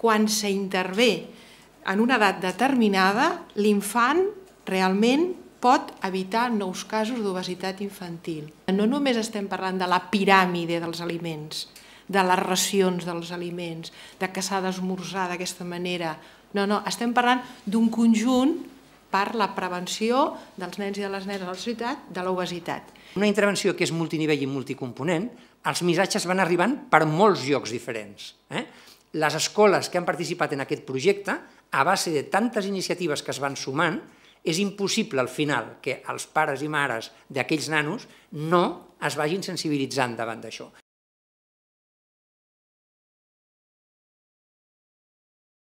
quan s'intervé en una edat determinada, l'infant realment pot evitar nous casos d'obesitat infantil. No només estem parlant de la piràmide dels aliments, de les racions dels aliments, de que s'ha d'esmorzar d'aquesta manera. No, no, estem parlant d'un conjunt per la prevenció dels nens i de les nenes a la societat de l'obesitat. Una intervenció que és multinivell i multicomponent, els missatges van arribant per molts llocs diferents. Eh? les escoles que han participat en aquest projecte, a base de tantes iniciatives que es van sumant, és impossible al final que els pares i mares d'aquells nanos no es vagin sensibilitzant davant d'això.